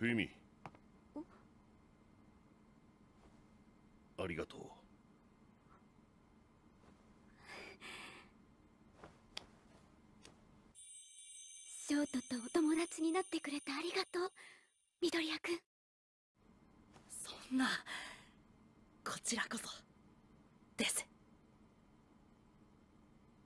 冬美ありがとうショートとお友達になってくれてありがとう緑谷んそんなこちらこそ